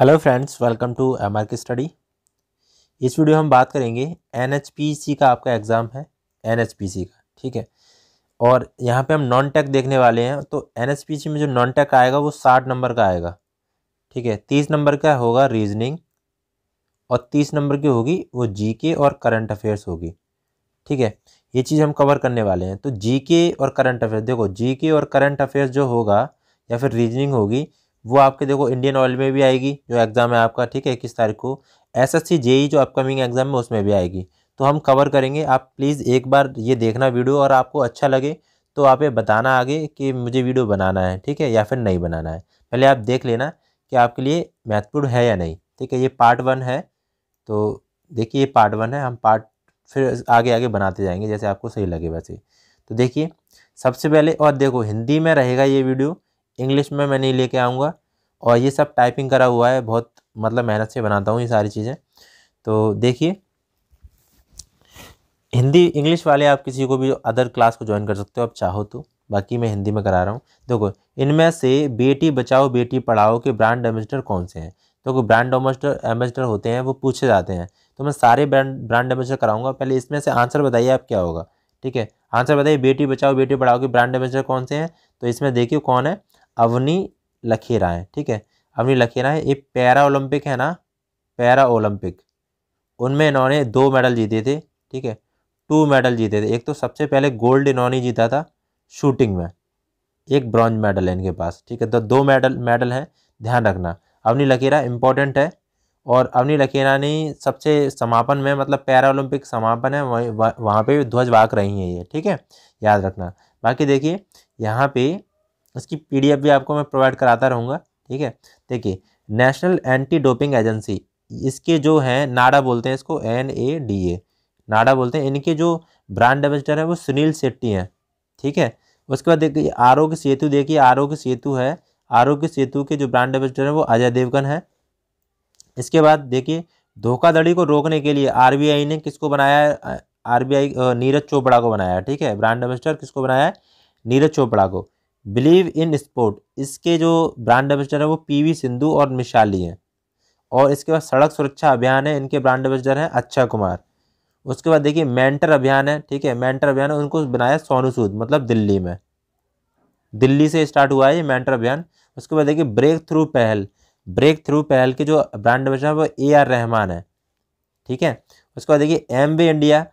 hello friends welcome to M K study इस video हम बात करेंगे एन का आपका एग्ज़ाम है एन का ठीक है और यहाँ पे हम नॉन टेक देखने वाले हैं तो एन में जो नॉन टेक आएगा वो साठ नंबर का आएगा ठीक है तीस नंबर का होगा रीजनिंग और तीस नंबर की होगी वो जी और करंट अफेयर्स होगी ठीक है ये चीज़ हम कवर करने वाले हैं तो जी और करंट अफेयर्स देखो जी और करंट अफेयर्स जो होगा या फिर रीजनिंग होगी वो आपके देखो इंडियन ऑयल में भी आएगी जो एग्ज़ाम है आपका ठीक है इक्कीस तारीख को एस एस सी जेई जो अपकमिंग एग्ज़ाम है उसमें भी आएगी तो हम कवर करेंगे आप प्लीज़ एक बार ये देखना वीडियो और आपको अच्छा लगे तो आप ये बताना आगे कि मुझे वीडियो बनाना है ठीक है या फिर नहीं बनाना है पहले आप देख लेना कि आपके लिए महत्वपूर्ण है या नहीं ठीक है ये पार्ट वन है तो देखिए ये पार्ट वन है हम पार्ट फिर आगे आगे बनाते जाएंगे जैसे आपको सही लगे वैसे तो देखिए सबसे पहले और देखो हिंदी में रहेगा ये वीडियो इंग्लिश में मैं नहीं लेके आऊँगा और ये सब टाइपिंग करा हुआ है बहुत मतलब मेहनत से बनाता हूँ ये सारी चीज़ें तो देखिए हिंदी इंग्लिश वाले आप किसी को भी अदर क्लास को ज्वाइन कर सकते हो आप चाहो तो बाकी मैं हिंदी में करा रहा हूँ देखो इनमें से बेटी बचाओ बेटी पढ़ाओ के ब्रांड एम्बेसडर कौन से हैं देखो तो ब्रांड एम्बेसडर एम्बेसडर होते हैं वो पूछे जाते हैं तो मैं सारे ब्रांड ब्रांड एम्बेसडर कराऊंगा पहले इसमें से आंसर बताइए आप क्या होगा ठीक है आंसर बताइए बेटी बचाओ बेटी पढ़ाओ के ब्रांड एम्बेसडर कौन से हैं तो इसमें देखिए कौन है अवनी लखेरा है ठीक है अवनी लखेरा है ये पैरा ओलंपिक है ना पैरा ओलंपिक उनमें इन्होंने दो मेडल जीते थे ठीक है टू मेडल जीते थे एक तो सबसे पहले गोल्ड इन्होंने जीता था शूटिंग में एक ब्रॉन्ज मेडल है इनके पास ठीक है तो दो मेडल मेडल हैं ध्यान रखना अवनी लकीरा इम्पॉर्टेंट है और अवनी लकीरा ने सबसे समापन में मतलब पैरा ओलंपिक समापन है वहीं वहाँ पर ध्वज रही हैं ये ठीक है याद रखना बाकी देखिए यहाँ पे उसकी पीडीएफ भी आपको मैं प्रोवाइड कराता रहूँगा ठीक है देखिए नेशनल एंटी डोपिंग एजेंसी इसके जो हैं नाडा बोलते हैं इसको एन ए डी ए नाडा बोलते हैं इनके जो ब्रांड एम्बेसडर हैं वो सुनील शेट्टी हैं ठीक है उसके बाद देखिए आरोग्य सेतु देखिए आरोग्य सेतु है आरोग्य सेतु के जो ब्रांड एम्बेसडर हैं वो अजय देवगन है इसके बाद देखिए धोखाधड़ी को रोकने के लिए आर ने किसको बनाया है आरबीआई नीरज चोपड़ा को बनाया ठीक है ब्रांड एम्बेसडर किसको बनाया है नीरज चोपड़ा को बिलीव इन स्पोर्ट इसके जो ब्रांड एम्बेसडर हैं वो पीवी सिंधु और मिशाली हैं और इसके बाद सड़क सुरक्षा अभियान है इनके ब्रांड एम्बेसडर हैं अक्षय कुमार उसके बाद देखिए मेंटर अभियान है ठीक है मेंटर अभियान है उनको बनाया सोनू सूद मतलब दिल्ली में दिल्ली से स्टार्ट हुआ है ये मेंटर अभियान उसके बाद देखिए ब्रेक थ्रू पहल ब्रेक थ्रू पहल के जो ब्रांड एम्बेसडर हैं वो ए आर रहमान है ठीक है उसके बाद देखिए M B India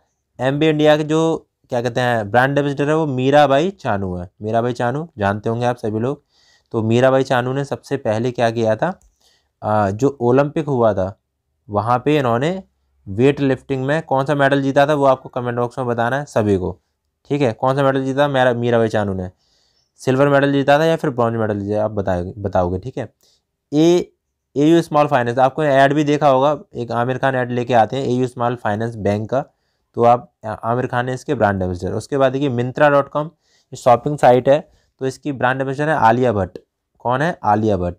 M B India के जो क्या कहते हैं ब्रांड एम्बेसडर है वो मीरा भाई चानू है मीरा भाई चानू जानते होंगे आप सभी लोग तो मीरा भाई चानू ने सबसे पहले क्या किया था आ, जो ओलंपिक हुआ था वहाँ पे इन्होंने वेट लिफ्टिंग में कौन सा मेडल जीता था वो आपको कमेंट बॉक्स में बताना है सभी को ठीक है कौन सा मेडल जीता मेरा भाई चानू ने सिल्वर मेडल जीता था या फिर ब्रॉन्ज मेडल जीता आप बताए बताओगे ठीक है ए ए यू स्मॉल फाइनेंस आपको ऐड भी देखा होगा एक आमिर खान ऐड लेके आते हैं A U small finance bank का तो आप आमिर खान है इसके ब्रांड एम्बेसडर उसके बाद देखिए मिंत्रा डॉट कॉम ये शॉपिंग साइट है तो इसकी ब्रांड एम्बेसडर है आलिया भट्ट कौन है आलिया भट्ट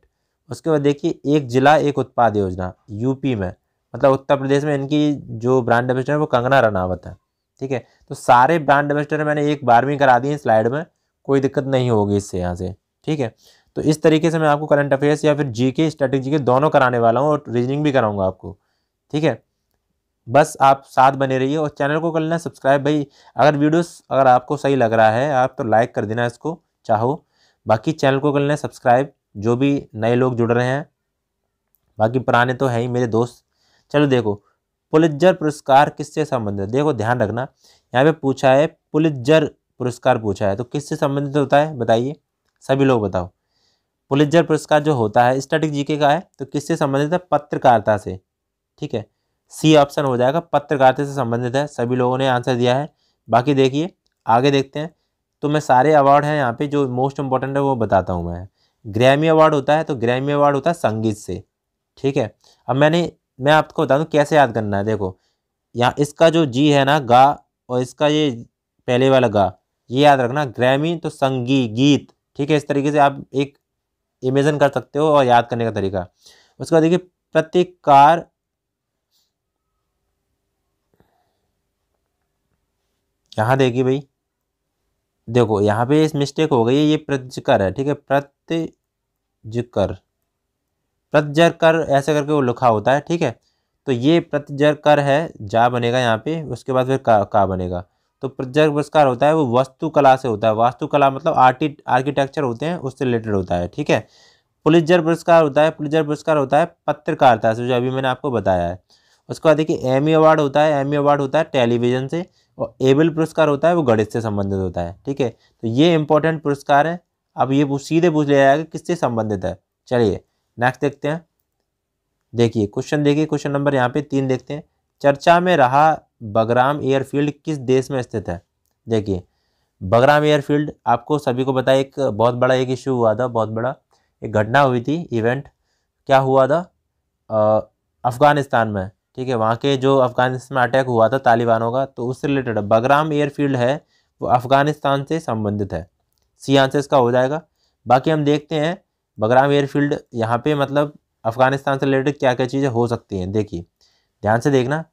उसके बाद देखिए एक जिला एक उत्पाद योजना यूपी में मतलब उत्तर प्रदेश में इनकी जो ब्रांड एम्बेसडर है वो कंगना रनावत है ठीक है तो सारे ब्रांड एम्बेसडर मैंने एक बारहवीं करा दी है स्लाइड में कोई दिक्कत नहीं होगी इससे यहाँ से ठीक है तो इस तरीके से मैं आपको करंट अफेयर्स या फिर जी के के दोनों कराने वाला हूँ और रीजनिंग भी कराऊंगा आपको ठीक है बस आप साथ बने रहिए और चैनल को कर लेना सब्सक्राइब भाई अगर वीडियोस अगर आपको सही लग रहा है आप तो लाइक कर देना इसको चाहो बाकी चैनल को कर लेना सब्सक्राइब जो भी नए लोग जुड़ रहे हैं बाकी पुराने तो हैं ही मेरे दोस्त चलो देखो पुलिजर पुरस्कार किससे संबंधित देखो ध्यान रखना यहाँ पे पूछा है पुलिजर पुरस्कार पूछा है तो किससे संबंधित होता है बताइए सभी लोग बताओ पुलिजर पुरस्कार जो होता है स्टैटिक जीके का है तो किससे संबंधित है पत्रकारिता से ठीक है सी ऑप्शन हो जाएगा पत्रकारिता से संबंधित है सभी लोगों ने आंसर दिया है बाकी देखिए आगे देखते हैं तो मैं सारे अवार्ड हैं यहाँ पे जो मोस्ट इंपॉर्टेंट है वो बताता हूँ मैं ग्रैमी अवार्ड होता है तो ग्रैमी अवार्ड होता है संगीत से ठीक है अब मैंने मैं आपको बता दूँ कैसे याद करना है देखो यहाँ इसका जो जी है ना गा और इसका ये पहले वाला गा ये याद रखना ग्रैमी तो संगी गीत ठीक है इस तरीके से आप एक इमेजन कर सकते हो और याद करने का तरीका उसके बाद देखिए प्रतिकार यहाँ देखिए भाई देखो यहाँ पे इस मिस्टेक हो गई है ये प्रतिकर है ठीक है प्रत्यजकर प्रतिजर कर ऐसे करके वो लिखा होता है ठीक है तो ये प्रतिजर कर है जा बनेगा यहाँ पे उसके बाद फिर का, का बनेगा तो प्रतिजर पुरस्कार होता है वो वस्तुकला से होता है वास्तुकला मतलब आर्टि आर्किटेक्चर होते हैं उससे रिलेटेड होता है ठीक है पुलिसजर पुरस्कार होता है पुलिसजर पुरस्कार होता है पत्रकारिता से जो अभी मैंने आपको बताया है उसके बाद देखिए एमी अवार्ड होता है एमी अवार्ड होता है टेलीविज़न से और एबल पुरस्कार होता है वो गणित से संबंधित होता है ठीक है तो ये इंपॉर्टेंट पुरस्कार है अब ये सीधे पूछ लिया जाएगा किससे संबंधित है चलिए नेक्स्ट देखते हैं देखिए क्वेश्चन देखिए क्वेश्चन नंबर यहाँ पे तीन देखते हैं चर्चा में रहा बगराम एयरफील्ड किस देश में स्थित है देखिए बगराम एयरफील्ड आपको सभी को पता है एक बहुत बड़ा एक इशू हुआ था बहुत बड़ा एक घटना हुई थी इवेंट क्या हुआ था अफ़गानिस्तान में ठीक है वहाँ के जो अफ़गानिस्तान में अटैक हुआ था तालिबानों का तो उससे रिलेटेड बगराम एयरफील्ड है वो अफ़गानिस्तान से संबंधित है सी आंसर इसका हो जाएगा बाकी हम देखते हैं बगराम एयरफील्ड यहाँ पे मतलब अफ़गानिस्तान से रिलेटेड क्या क्या चीज़ें हो सकती हैं देखिए ध्यान से देखना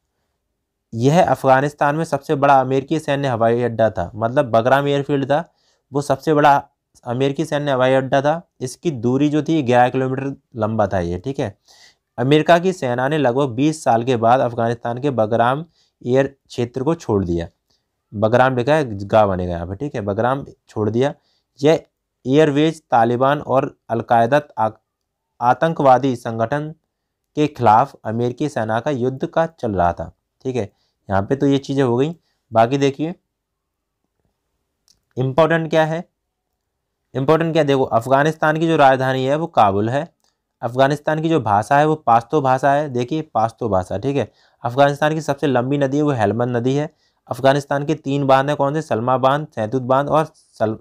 यह अफ़गानिस्तान में सबसे बड़ा अमेरिकी सैन्य हवाई अड्डा था मतलब बगराम एयरफील्ड था वो सबसे बड़ा अमेरिकी सैन्य हवाई अड्डा था इसकी दूरी जो थी ग्यारह किलोमीटर लंबा था ये ठीक है अमेरिका की सेना ने लगभग 20 साल के बाद अफगानिस्तान के बगराम एयर क्षेत्र को छोड़ दिया बगराम लिखा है गाँव बनेगा यहाँ पर ठीक है बगराम छोड़ दिया यह एयरवेज तालिबान और अलकायदा आतंकवादी संगठन के खिलाफ अमेरिकी सेना का युद्ध का चल रहा था ठीक है यहाँ पे तो ये चीज़ें हो गई बाकी देखिए इम्पोर्टेंट क्या है इम्पोर्टेंट क्या देखो अफगानिस्तान की जो राजधानी है वो काबुल है अफगानिस्तान की जो भाषा है वो पास्तो भाषा है देखिए पास्तो भाषा ठीक है अफगानिस्तान की सबसे लंबी नदी है वो हेलमंद नदी है अफगानिस्तान के तीन बांध हैं कौन से सलमा बांध सैतुत बांध और सल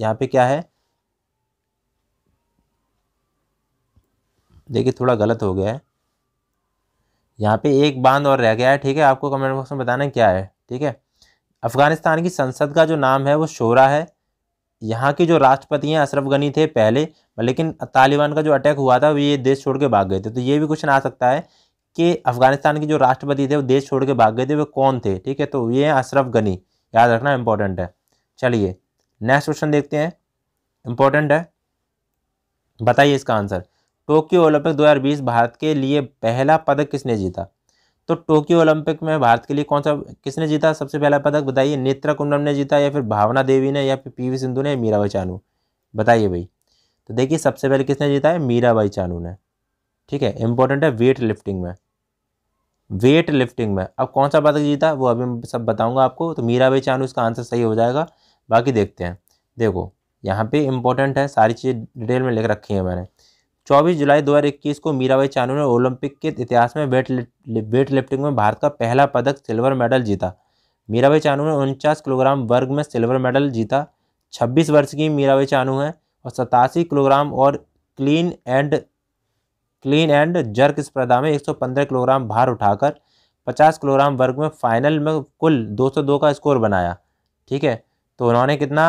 यहाँ पे क्या है देखिए थोड़ा गलत हो गया है यहाँ पे एक बांध और रह गया है ठीक है आपको कमेंट बॉक्स में बताना क्या है ठीक है अफगानिस्तान की संसद का जो नाम है वो शोरा है यहाँ के जो राष्ट्रपति हैं अशरफ गनी थे पहले लेकिन तालिबान का जो अटैक हुआ था वो ये देश छोड़ के भाग गए थे तो ये भी क्वेश्चन आ सकता है कि अफगानिस्तान के जो राष्ट्रपति थे वो देश छोड़ के भाग गए थे वे कौन थे ठीक है तो ये हैं अशरफ गनी याद रखना इंपॉर्टेंट है चलिए नेक्स्ट क्वेश्चन देखते हैं इम्पोर्टेंट है बताइए इसका आंसर टोक्यो ओलंपिक 2020 भारत के लिए पहला पदक किसने जीता तो टोक्यो ओलंपिक में भारत के लिए कौन सा किसने जीता सबसे पहला पदक बताइए नेत्रा कुंडम ने जीता या फिर भावना देवी ने या फिर पी सिंधु ने भाई चानू बताइए भाई तो देखिए सबसे पहले किसने जीता है भाई चानू ने ठीक है इंपॉर्टेंट है वेट लिफ्टिंग में वेट लिफ्टिंग में अब कौन सा पदक जीता वो अभी मैं सब बताऊंगा आपको तो मीरा भाई चानू इसका आंसर सही हो जाएगा बाकी देखते हैं देखो यहाँ पे इम्पोर्टेंट है सारी चीज़ें डिटेल में लिख रखी है मैंने 24 जुलाई 2021 को मीराबाई चानू ने ओलंपिक के इतिहास में वेट वेट लिफ्टिंग में भारत का पहला पदक सिल्वर मेडल जीता मीराबाई चानू ने उनचास किलोग्राम वर्ग में सिल्वर मेडल जीता छब्बीस वर्ष की मीराबाई चानू हैं और सतासी किलोग्राम और clean and clean and jerk स्पर्धा में 115 किलोग्राम भार उठाकर 50 किलोग्राम वर्ग में फाइनल में कुल 202 का स्कोर बनाया ठीक है तो उन्होंने कितना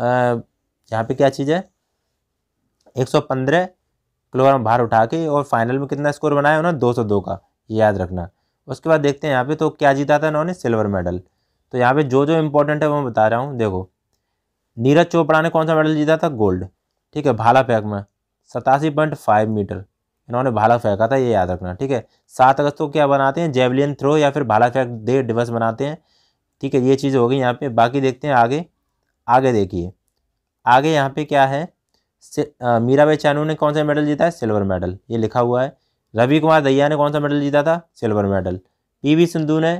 यहाँ पे क्या चीज़ है 115 क्लोराम बाहर उठा के और फाइनल में कितना स्कोर बनाया उन्होंने दो सौ दो का याद रखना उसके बाद देखते हैं यहाँ पे तो क्या जीता था इन्होंने सिल्वर मेडल तो यहाँ पे जो जो इम्पोर्टेंट है वो मैं बता रहा हूँ देखो नीरज चोपड़ा ने कौन सा मेडल जीता था गोल्ड ठीक है भाला फेंक में सतासी पॉइंट फाइव मीटर इन्होंने भाला फेंका था ये याद रखना ठीक है सात अगस्त को क्या बनाते हैं जेवलियन थ्रो या फिर भाला फेंक डे दिवस बनाते हैं ठीक है ये चीज़ हो गई यहाँ पे बाकी देखते हैं आगे आगे देखिए आगे यहाँ पे क्या है मीराबाई चानू ने कौन सा मेडल जीता है सिल्वर मेडल ये लिखा हुआ है रवि कुमार दैया ने कौन सा मेडल जीता था सिल्वर मेडल पी सिंधु ने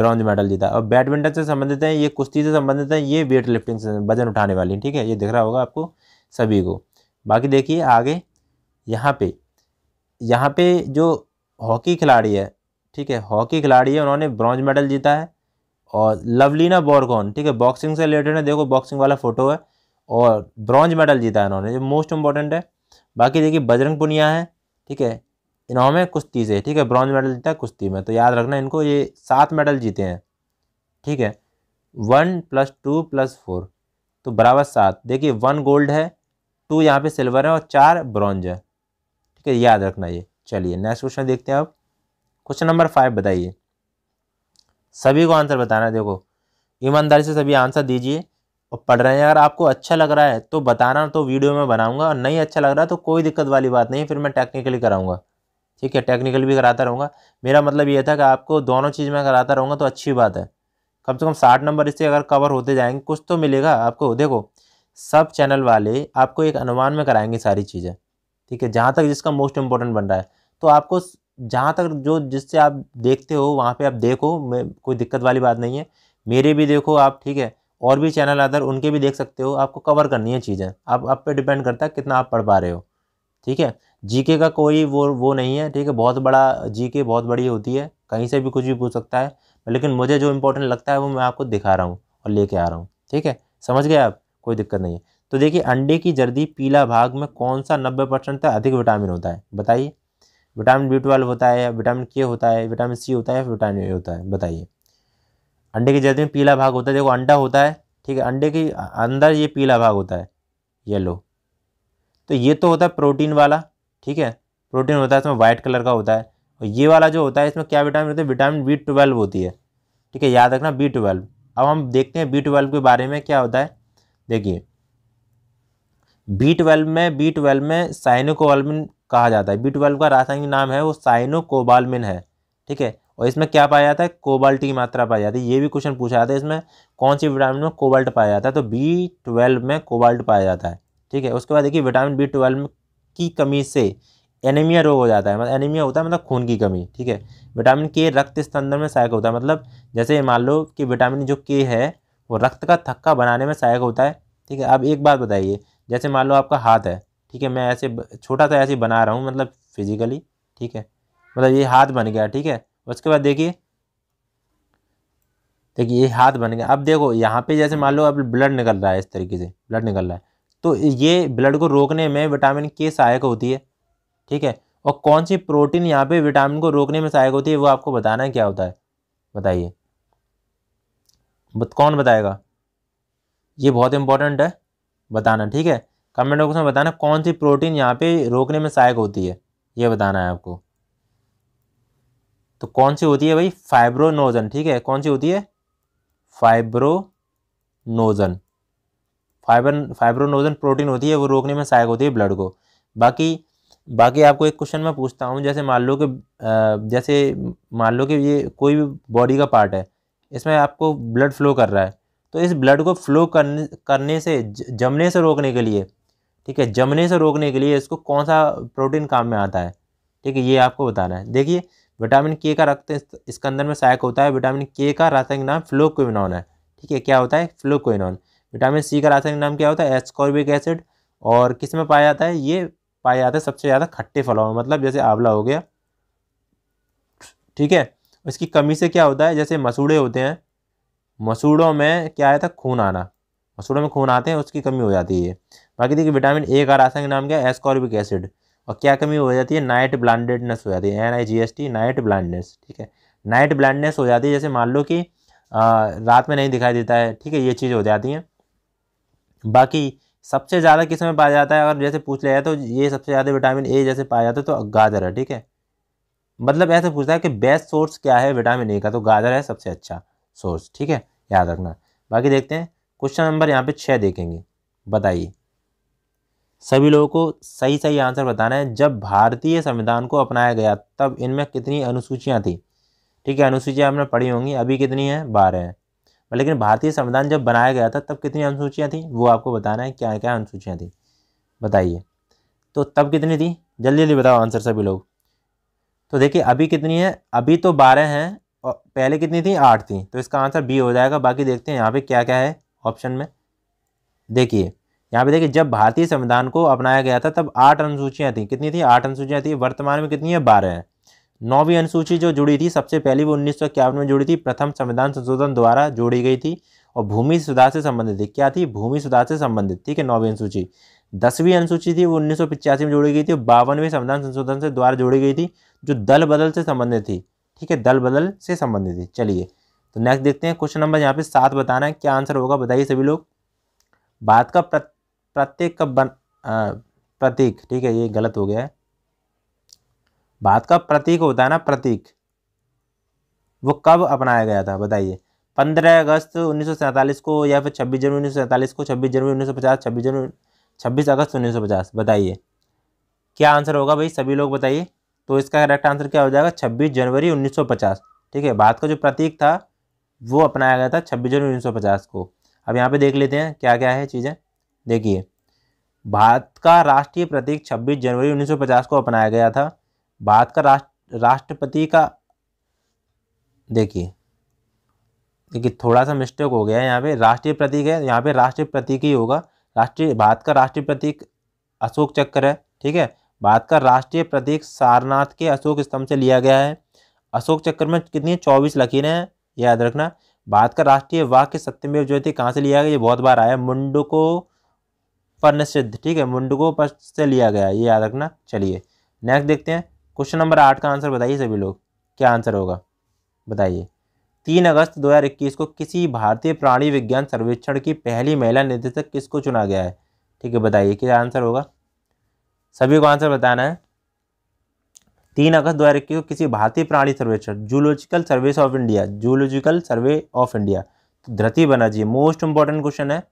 ब्रॉन्ज मेडल जीता और बैडमिंटन से संबंधित हैं ये कुश्ती से संबंधित हैं ये वेट लिफ्टिंग से वजन उठाने वाली हैं ठीक है ये दिख रहा होगा आपको सभी को बाकी देखिए आगे यहाँ पे यहाँ पे जो हॉकी खिलाड़ी है ठीक है हॉकी खिलाड़ी है उन्होंने ब्रॉन्ज मेडल जीता है और लवलीना बोरगोन ठीक है बॉक्सिंग से रिलेटेड है देखो बॉक्सिंग वाला फोटो है और ब्रॉन्ज मेडल जीता है इन्होंने जो मोस्ट इंपॉर्टेंट है बाकी देखिए बजरंग पुनिया है ठीक है इन्होंने कुश्ती से ठीक है ब्रॉन्ज मेडल जीता है कुश्ती में तो याद रखना इनको ये सात मेडल जीते हैं ठीक है one plus two plus four तो बराबर सात देखिए वन गोल्ड है टू यहाँ पे सिल्वर है और चार ब्रॉन्ज है ठीक है याद रखना ये चलिए नेक्स्ट क्वेश्चन देखते हैं आप क्वेश्चन नंबर फाइव बताइए सभी को आंसर बताना है देखो ईमानदारी से सभी आंसर दीजिए और पढ़ रहे हैं अगर आपको अच्छा लग रहा है तो बताना तो वीडियो में बनाऊंगा और नहीं अच्छा लग रहा है तो कोई दिक्कत वाली बात नहीं फिर मैं टेक्निकली कराऊंगा ठीक है टेक्निकल भी कराता रहूँगा मेरा मतलब ये था कि आपको दोनों चीज़ में कराता रहूँगा तो अच्छी बात है कम से कम साठ नंबर इससे अगर कवर होते जाएंगे कुछ तो मिलेगा आपको देखो सब चैनल वाले आपको एक अनुमान में कराएंगे सारी चीज़ें ठीक है जहाँ तक जिसका मोस्ट इम्पोर्टेंट बन रहा है तो आपको जहाँ तक जो जिससे आप देखते हो वहाँ पे आप देखो मैं कोई दिक्कत वाली बात नहीं है मेरे भी देखो आप ठीक है और भी चैनल अदर उनके भी देख सकते हो आपको कवर करनी है चीज़ें आप आप पे डिपेंड करता है कितना आप पढ़ पा रहे हो ठीक है जीके का कोई वो वो नहीं है ठीक है बहुत बड़ा जीके बहुत बड़ी होती है कहीं से भी कुछ भी पूछ सकता है लेकिन मुझे जो इंपॉर्टेंट लगता है वो मैं आपको दिखा रहा हूँ और लेके आ रहा हूँ ठीक है समझ गए आप कोई दिक्कत नहीं है तो देखिए अंडे की जर्दी पीला भाग में कौन सा नब्बे परसेंट अधिक विटामिन होता है बताइए विटामिन बी ट्वेल्व होता है विटामिन के होता है विटामिन सी होता है विटामिन ए होता है बताइए अंडे के जैसे में पीला भाग होता है देखो अंडा होता है ठीक है अंडे के अंदर ये पीला भाग होता है येलो तो ये तो होता है प्रोटीन वाला ठीक है प्रोटीन होता है इसमें वाइट कलर का होता है और ये वाला जो होता है इसमें क्या विटामिन होता है विटामिन बी ट्वेल्व होती है ठीक है याद रखना बी ट्वेल्व अब हम देखते हैं बी ट्वेल्व के बारे में क्या होता है देखिए बी ट्वेल्व में बी ट्वेल्व में साइनोकोबालमिन कहा जाता है बी ट्वेल्व का रासायनिक नाम है वो साइनोकोबालमिन है ठीक है और इसमें क्या पाया जाता है कोबाल्ट की मात्रा पाई जाती है ये भी क्वेश्चन पूछा जाता है इसमें कौन सी विटामिन में कोबाल्ट पाया जाता है तो बी ट्वेल्व में कोबाल्ट पाया जाता है ठीक है उसके बाद देखिए विटामिन बी ट्वेल्व की कमी से एनीमिया रोग हो जाता है मतलब एनीमिया होता है मतलब खून की कमी ठीक है विटामिन के रक्त स्पंदन में सहायक होता है मतलब जैसे मान लो कि विटामिन जो के है वो रक्त का थक्का बनाने में सहायक होता है ठीक है अब एक बात बताइए जैसे मान लो आपका हाथ है ठीक है मैं ऐसे छोटा सा ऐसे बना रहा हूँ मतलब फिजिकली ठीक है मतलब ये हाथ बन गया ठीक है उसके बाद देखिए देखिए ये हाथ बन गया अब देखो यहाँ पे जैसे मान लो अब ब्लड निकल रहा है इस तरीके से ब्लड निकल रहा है तो ये ब्लड को रोकने में विटामिन के सहायक होती है ठीक है और कौन सी प्रोटीन यहाँ पे विटामिन को रोकने में सहायक होती है वो आपको बताना है क्या होता है बताइए कौन बताएगा ये बहुत इंपॉर्टेंट है बताना ठीक है कमेंट बॉक्स में बताना कौन सी प्रोटीन यहाँ पे रोकने में सहायक होती है ये बताना है आपको तो कौन सी होती है भाई फाइब्रोनोजन ठीक है कौन सी होती है फाइब्रोनोजन फाइबर फाइब्रोनोजन प्रोटीन होती है वो रोकने में सहायक होती है ब्लड को बाकी बाकी आपको एक क्वेश्चन मैं पूछता हूँ जैसे मान लो कि जैसे मान लो कि ये कोई भी बॉडी का पार्ट है इसमें आपको ब्लड फ्लो कर रहा है तो इस ब्लड को फ्लो करने करने से जमने से रोकने के लिए ठीक है जमने से रोकने के लिए इसको कौन सा प्रोटीन काम में आता है ठीक है ये आपको बताना है देखिए विटामिन के का रक्त इसके अंदर में सहायक होता है विटामिन के का रासायनिक नाम फ्लोक्विनॉन है ठीक है क्या होता है फ्लोक्विनॉन विटामिन सी का रासायनिक नाम क्या होता है एस्कॉर्बिक एसिड और किस में पाया जाता है ये पाया जाता है सबसे ज़्यादा खट्टे फलों में मतलब जैसे आंवला हो गया ठीक है इसकी कमी से क्या होता है जैसे मसूड़े होते हैं मसूड़ों में क्या आया था खून आना मसूड़ों में खून आते हैं उसकी कमी हो जाती है बाकी देखिए विटामिन ए का रासायनिक नाम क्या है एस्कॉर्बिक एसिड और क्या कमी हो जाती है नाइट ब्लाइंडेडनेस हो जाती है N I G S T night blindness ठीक है नाइट ब्लाइंडनेस हो जाती है जैसे मान लो कि रात में नहीं दिखाई देता है ठीक है ये चीज़ हो जाती है बाकी सबसे ज़्यादा किस में पाया जाता है अगर जैसे पूछ लिया जाए तो ये सबसे ज़्यादा विटामिन ए जैसे पाया जाता है तो गाजर है ठीक है मतलब ऐसे पूछता है कि बेस्ट सोर्स क्या है विटामिन ए का तो गाजर है सबसे अच्छा सोर्स ठीक है याद रखना बाकी देखते हैं क्वेश्चन नंबर यहाँ पे छः देखेंगे बताइए सभी लोगों को सही सही आंसर बताना है जब भारतीय संविधान को अपनाया गया तब इनमें कितनी अनुसूचियाँ थी ठीक है अनुसूचियाँ हमने पढ़ी होंगी अभी कितनी हैं बारह हैं लेकिन भारतीय संविधान जब बनाया गया था तब कितनी अनुसूचियाँ थी वो आपको बताना है क्या क्या अनुसूचियाँ थी बताइए तो तब कितनी थी जल्दी जल्दी बताओ आंसर सभी लोग तो देखिए अभी कितनी है अभी तो बारह हैं और पहले कितनी थी आठ थी तो इसका आंसर बी हो जाएगा बाकी देखते हैं यहाँ पे क्या क्या है ऑप्शन में देखिए यहाँ पे देखिए जब भारतीय संविधान को अपनाया गया था तब आठ अनुसूचियाँ थी कितनी थी आठ अनुसूचियाँ थी वर्तमान में कितनी है बारह है नौवीं अनुसूची जो जुड़ी थी सबसे पहली वो उन्नीस में जुड़ी थी प्रथम संविधान संशोधन द्वारा जोड़ी गई थी और भूमि सुधार से संबंधित थी क्या थी भूमि सुधार से संबंधित ठीक है नौवीं अनुसूची दसवीं अनुसूची थी वो उन्नीस में जोड़ी गई थी बावनवीं संविधान संशोधन से द्वारा जोड़ी गई थी जो दल बदल से संबंधित थी ठीक है दल बदल से संबंधित थी चलिए तो नेक्स्ट देखते हैं क्वेश्चन नंबर यहाँ पे सात बताना है क्या आंसर होगा बताइए सभी लोग भारत का प्रत्येक का बन प्रतीक ठीक है ये गलत हो गया है भारत का प्रतीक होता है ना प्रतीक वो कब अपनाया गया था बताइए पंद्रह अगस्त उन्नीस को या फिर छब्बीस जनवरी उन्नीस को छब्बीस जनवरी उन्नीस सौ पचास छब्बीस जनवरी छब्बीस अगस्त उन्नीस सौ पचास बताइए क्या आंसर होगा भाई सभी लोग बताइए तो इसका करेक्ट आंसर क्या हो जाएगा छब्बीस जनवरी उन्नीस सौ पचास ठीक है भारत का जो प्रतीक था वो अपनाया गया था छब्बीस जनवरी उन्नीस सौ पचास को अब यहाँ पे देख लेते हैं क्या क्या है चीज़ें देखिए भारत का राष्ट्रीय प्रतीक 26 जनवरी 1950 को अपनाया गया था भारत का राष्ट्र राष्ट्रपति का देखिए देखिए थोड़ा सा मिस्टेक हो गया है यहाँ पे राष्ट्रीय प्रतीक है यहाँ पे राष्ट्रीय प्रतीक ही होगा राष्ट्रीय भारत का राष्ट्रीय प्रतीक अशोक चक्र है ठीक है भारत का राष्ट्रीय प्रतीक सारनाथ के अशोक स्तंभ से लिया गया है अशोक चक्र में कितनी चौबीस लकीरें हैं याद रखना भारत का राष्ट्रीय वाक्य सत्यमेव ज्योति कहाँ से लिया गया ये बहुत बार आया मुंडको फर्न सिद्ध ठीक है मुंडकों पर से लिया गया ये याद रखना चलिए नेक्स्ट देखते हैं क्वेश्चन नंबर आठ का आंसर बताइए सभी लोग क्या आंसर होगा बताइए तीन अगस्त 2021 को किसी भारतीय प्राणी विज्ञान सर्वेक्षण की पहली महिला निदेशक किसको चुना गया है ठीक है बताइए क्या आंसर होगा सभी को आंसर बताना है तीन अगस्त 2021 को किसी भारतीय प्राणी सर्वेक्षण zoological survey of India zoological survey of India तो Dhriti Banerjee most important question है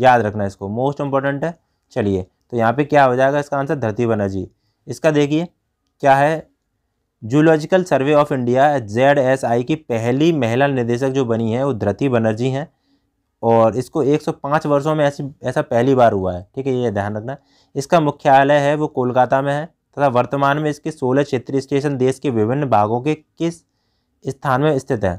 याद रखना इसको मोस्ट इंपॉर्टेंट है चलिए तो यहाँ पे क्या हो जाएगा इसका आंसर धरती बनर्जी इसका देखिए क्या है zoological survey of India Z S I की पहली महिला निदेशक जो बनी है वो धरती बनर्जी हैं और इसको 105 वर्षों में ऐसी ऐसा पहली बार हुआ है ठीक है ये ध्यान रखना इसका मुख्यालय है वो कोलकाता में है तथा वर्तमान में इसके 16 क्षेत्रीय स्टेशन देश के विभिन्न भागों के किस स्थान में स्थित है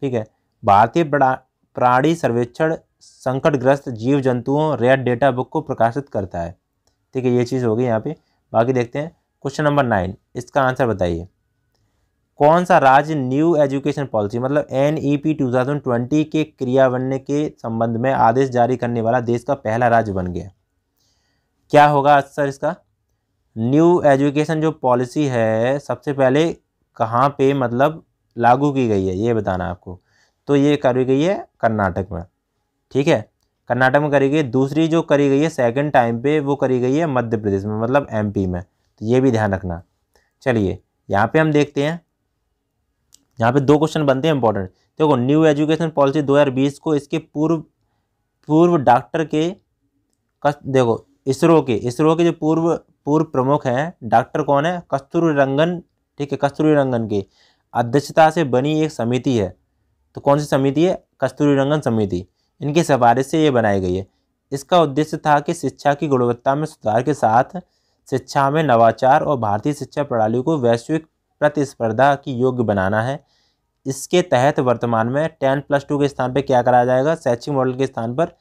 ठीक है भारतीय प्राणी सर्वेक्षण संकटग्रस्त जीव जंतुओं रेयर डेटा बुक को प्रकाशित करता है ठीक है ये चीज़ होगी यहाँ पे बाकी देखते हैं क्वेश्चन नंबर नाइन इसका आंसर बताइए कौन सा राज्य न्यू एजुकेशन पॉलिसी मतलब N E P two thousand twenty के क्रियान्वयन के संबंध में आदेश जारी करने वाला देश का पहला राज्य बन गया क्या होगा सर इसका न्यू एजुकेशन जो पॉलिसी है सबसे पहले कहाँ पे मतलब लागू की गई है ये बताना आपको तो ये करी गई है कर्नाटक में ठीक है कर्नाटक में करी गई दूसरी जो करी गई है सेकंड टाइम पे वो करी गई है मध्य प्रदेश में मतलब एमपी में तो ये भी ध्यान रखना चलिए यहाँ पे हम देखते हैं यहाँ पे दो क्वेश्चन बनते हैं इंपॉर्टेंट देखो न्यू एजुकेशन पॉलिसी 2020 को इसके पूर्व पूर्व डॉक्टर के कस देखो इसरो के इसरो के जो पूर्व पूर्व प्रमुख हैं डॉक्टर कौन है कस्तूरी रंगन ठीक है कस्तूरी रंगन की अध्यक्षता से बनी एक समिति है तो कौन सी समिति है कस्तूरी रंगन समिति इनके सहारे से ये बनाई गई है इसका उद्देश्य था कि शिक्षा की गुणवत्ता में सुधार के साथ शिक्षा में नवाचार और भारतीय शिक्षा प्रणाली को वैश्विक प्रतिस्पर्धा की योग्य बनाना है इसके तहत वर्तमान में टेन प्लस टू के स्थान पर क्या कराया जाएगा शैक्षिक मॉडल के स्थान पर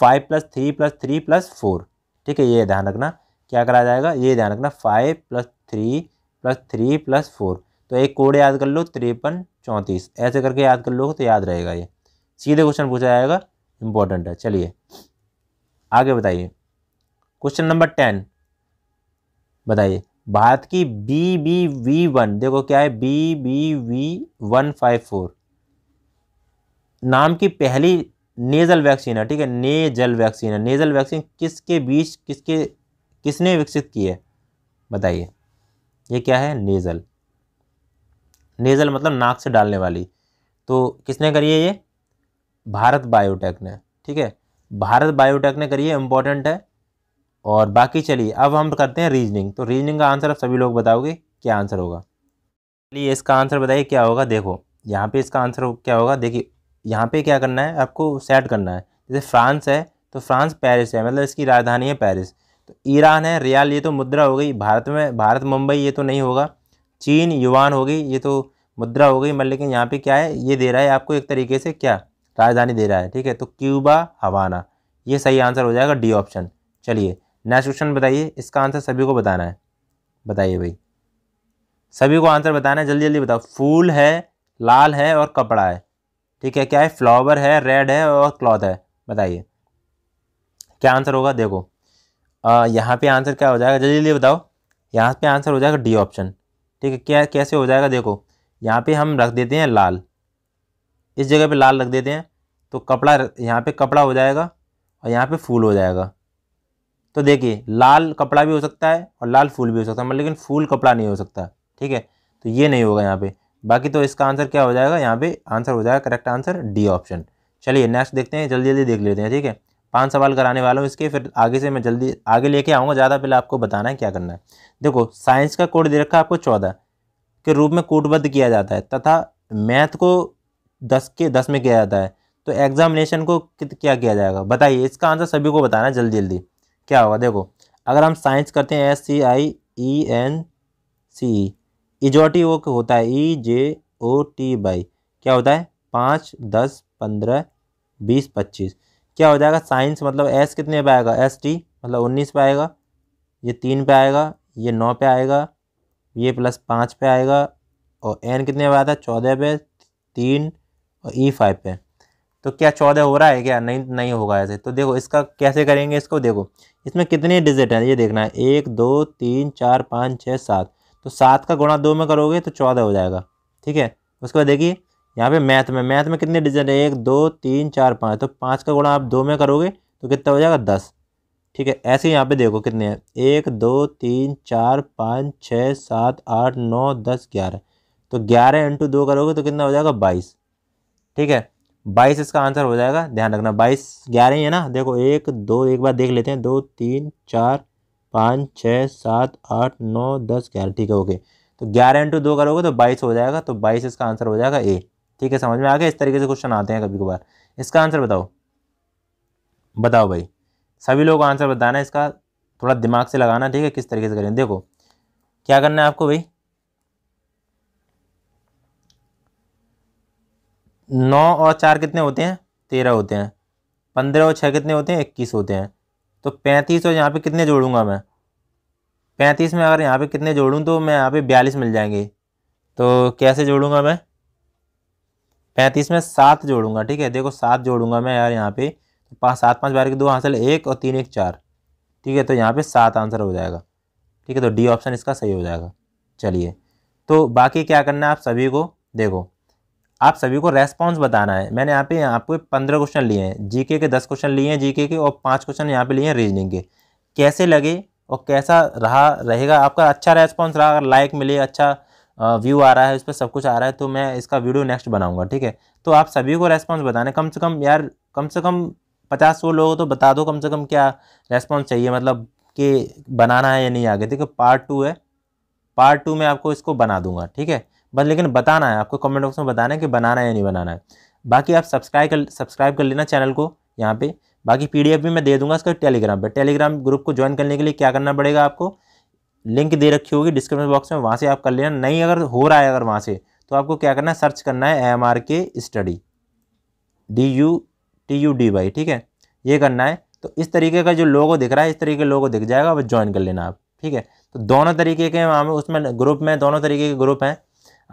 five plus three plus three plus four ठीक है ये ध्यान रखना क्या कराया जाएगा ये ध्यान रखना five plus three plus three plus four तो एक कोड याद कर लो तिरपन चौंतीस ऐसे करके याद कर लो तो याद रहेगा ये सीधे क्वेश्चन पूछा जाएगा इम्पोर्टेंट है चलिए आगे बताइए क्वेश्चन नंबर टेन बताइए भारत की बी बी वी वन देखो क्या है B B V one five four नाम की पहली नेजल वैक्सीन है ठीक है नेजल वैक्सीन है नेजल वैक्सीन किसके बीच किसके किसने विकसित की है बताइए ये क्या है नेजल नेजल मतलब नाक से डालने वाली तो किसने करी है ये भारत बायोटेक ने ठीक है भारत बायोटेक ने करिए इंपॉर्टेंट है और बाकी चलिए अब हम करते हैं रीजनिंग तो रीजनिंग का आंसर आप सभी लोग बताओगे क्या आंसर होगा चलिए इसका आंसर बताइए क्या होगा देखो यहाँ पे इसका आंसर क्या होगा देखिए यहाँ पे क्या करना है आपको सेट करना है जैसे फ्रांस है तो फ्रांस पेरिस है मतलब इसकी राजधानी है पेरिस तो ईरान है रियाल ये तो मुद्रा हो गई भारत में भारत मुंबई ये तो नहीं होगा चीन युवान हो गई ये तो मुद्रा हो गई मतलब लेकिन यहाँ पे क्या है ये दे रहा है आपको एक तरीके से क्या राजधानी दे रहा है ठीक है तो क्यूबा हवाना ये सही आंसर हो जाएगा डी ऑप्शन चलिए नेक्स्ट क्वेश्चन बताइए इसका आंसर सभी को बताना है बताइए भाई सभी को आंसर बताना है जल्दी जल्दी बताओ फूल है लाल है और कपड़ा है ठीक है क्या है फ्लावर है रेड है और क्लॉथ है बताइए क्या आंसर होगा देखो यहाँ पे आंसर क्या हो जाएगा जल्दी जल्दी बताओ यहाँ पे आंसर हो जाएगा डी ऑप्शन ठीक है क्या कैसे हो जाएगा देखो यहाँ पे हम रख देते हैं लाल इस जगह पे लाल रख देते हैं तो कपड़ा यहाँ पे कपड़ा हो जाएगा और यहाँ पे फूल हो जाएगा तो देखिए लाल कपड़ा भी हो सकता है और लाल फूल भी हो सकता है मतलब लेकिन फूल कपड़ा नहीं हो सकता ठीक है तो ये नहीं होगा यहाँ पे बाकी तो इसका आंसर क्या हो जाएगा यहाँ पे आंसर हो जाएगा करेक्ट आंसर डी ऑप्शन चलिए नेक्स्ट देखते हैं जल्दी जल्दी देख लेते हैं ठीक है पाँच सवाल कराने वाला हूँ इसके फिर आगे से मैं जल्दी आगे लेके आऊँगा ज़्यादा पहले आपको बताना है क्या करना है देखो साइंस का कोड दे रखा है आपको चौदह के रूप में कोटबद्ध किया जाता है तथा मैथ को दस के दस में किया जाता है तो एग्जामिनेशन को क्या किया जाएगा बताइए इसका आंसर सभी को बताना जल्दी जल्दी क्या होगा देखो अगर हम साइंस करते हैं एस सी आई ई एन सी ई इजोटी वो होता है ई जे ओ टी बाई क्या होता है पाँच दस पंद्रह बीस पच्चीस क्या हो जाएगा साइंस मतलब एस कितने पे आएगा एस टी मतलब उन्नीस पे आएगा ये तीन पे आएगा ये नौ पे आएगा ये प्लस पाँच पे आएगा और एन कितने पे आता है चौदह पे तीन और ई e फाइव पे तो क्या चौदह हो रहा है क्या नहीं नहीं होगा ऐसे तो देखो इसका कैसे करेंगे इसको देखो इसमें कितने डिजिट हैं ये देखना है एक दो तीन चार पाँच छः सात तो सात का गुणा दो में करोगे तो चौदह हो जाएगा ठीक है उसके बाद देखिए यहाँ पे मैथ में मैथ में कितने डिजिट है एक दो तीन चार पाँच तो पाँच का गुणा आप दो में करोगे तो कितना हो जाएगा दस ठीक है ऐसे यहाँ पे देखो कितने हैं एक दो तीन चार पाँच छः सात आठ नौ दस ग्यारह तो ग्यारह इंटू दो करोगे तो कितना हो जाएगा बाईस ठीक है बाईस इसका आंसर हो जाएगा ध्यान रखना बाईस ग्यारह ही है ना देखो एक दो एक बार देख लेते हैं दो तीन चार पाँच छः सात आठ नौ दस ग्यारह ठीक है ओके तो ग्यारह इंटू दो करोगे तो बाईस हो जाएगा तो बाईस इसका आंसर हो जाएगा ए ठीक है समझ में आ गया इस तरीके से क्वेश्चन आते हैं कभी कभार इसका आंसर बताओ बताओ भाई सभी लोग आंसर बताना इसका थोड़ा दिमाग से लगाना ठीक है किस तरीके से करें देखो क्या करना है आपको भाई नौ और चार कितने होते हैं तेरह होते हैं पंद्रह और छः कितने होते हैं इक्कीस होते हैं तो पैंतीस और यहाँ पे कितने जोड़ूंगा मैं पैंतीस में अगर यहाँ पे कितने जोड़ूँ तो मैं यहाँ पे बयालीस मिल जाएंगे तो कैसे जोड़ूंगा मैं पैंतीस में सात जोड़ूंगा ठीक है देखो सात जोड़ूंगा मैं यार यहाँ पे तो पाँच सात पाँच बारह के दो आंसर एक और तीन एक चार ठीक है तो यहाँ पे सात आंसर हो जाएगा ठीक है तो डी ऑप्शन इसका सही हो जाएगा चलिए तो बाकी क्या करना है आप सभी को देखो आप सभी को रेस्पॉन्स बताना है मैंने यहाँ पे आपको पंद्रह क्वेश्चन लिए हैं जीके के दस क्वेश्चन लिए हैं जीके के और पाँच क्वेश्चन यहाँ पे लिए हैं रीजनिंग के कैसे लगे और कैसा रहा रहेगा आपका अच्छा रेस्पॉन्स रहा अगर लाइक मिले अच्छा व्यू आ रहा है उस पर सब कुछ आ रहा है तो मैं इसका वीडियो नेक्स्ट बनाऊँगा ठीक है तो आप सभी को रेस्पॉन्स बताना कम से कम यार कम से कम पचास सौ लोग तो बता दो कम से कम क्या रेस्पॉन्स चाहिए मतलब कि बनाना है या नहीं आगे देखो पार्ट टू है पार्ट टू में आपको इसको बना दूंगा ठीक है बस लेकिन बताना है आपको कमेंट बॉक्स में बताना है कि बनाना है या नहीं बनाना है बाकी आप सब्सक्राइब कर सब्सक्राइब कर लेना चैनल को यहाँ पे बाकी पीडीएफ भी मैं दे दूंगा इसका टेलीग्राम पर टेलीग्राम ग्रुप को ज्वाइन करने के लिए क्या करना पड़ेगा आपको लिंक दे रखी होगी डिस्क्रिप्शन बॉक्स में वहाँ से आप कर लेना नहीं अगर हो रहा है अगर वहाँ से तो आपको क्या करना है सर्च करना है M R K study D U T U D Y ठीक है ये करना है तो इस तरीके का जो लोगो दिख रहा है इस तरीके का लोगो दिख जाएगा वो ज्वाइन कर लेना आप ठीक है तो दोनों तरीके के वहाँ में उसमें ग्रुप में दोनों तरीके के ग्रुप हैं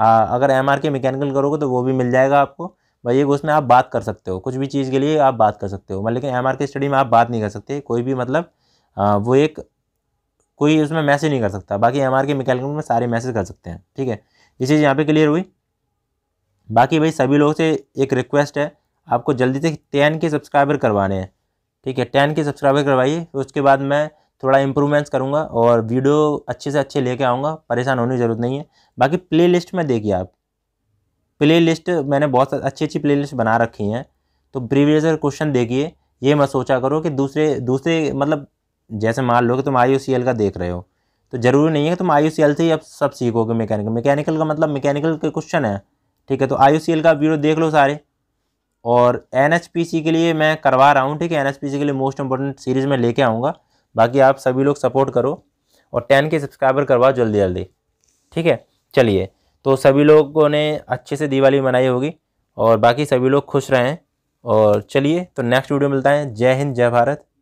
आ, अगर एम आर के मैकेनिकल करोगे तो वो भी मिल जाएगा आपको भाई एक उसमें आप बात कर सकते हो कुछ भी चीज़ के लिए आप बात कर सकते हो मतलब लेकिन एम आर के स्टडी में आप बात नहीं कर सकते कोई भी मतलब आ, वो एक कोई उसमें मैसेज नहीं कर सकता बाकी एम आर के मैकेनिकल में सारे मैसेज कर सकते हैं ठीक है ये चीज़ यहाँ पर क्लियर हुई बाकी भाई सभी लोगों से एक रिक्वेस्ट है आपको जल्दी से टेन के सब्सक्राइबर करवाने हैं ठीक है टेन के सब्सक्राइबर करवाइए उसके बाद मैं थोड़ा इम्प्रूवमेंट्स करूँगा और वीडियो अच्छे से अच्छे लेके आऊँगा परेशान होने की ज़रूरत नहीं है बाकी प्ले लिस्ट में देखिए आप प्ले लिस्ट मैंने बहुत अच्छी अच्छी प्ले लिस्ट बना रखी हैं तो प्रीवियस क्वेश्चन देखिए ये मत सोचा करो कि दूसरे दूसरे मतलब जैसे मान लो कि तुम आई का देख रहे हो तो ज़रूरी नहीं है कि तुम आई से ही अब सब सीखोगे मैकेनिकल मैकेनिकल का मतलब मैकेनिकल के क्वेश्चन है ठीक है तो आई का वीडियो देख लो सारे और एन के लिए मैं करवा रहा हूँ ठीक है एन के लिए मोस्ट इंपॉर्टेंट सीरीज़ में लेके आऊँगा बाकी आप सभी लोग सपोर्ट करो और टेन के सब्सक्राइबर करवाओ जल्दी जल्दी ठीक है चलिए तो सभी लोगों ने अच्छे से दिवाली मनाई होगी और बाकी सभी लोग खुश रहें और चलिए तो नेक्स्ट वीडियो मिलता है जय हिंद जय भारत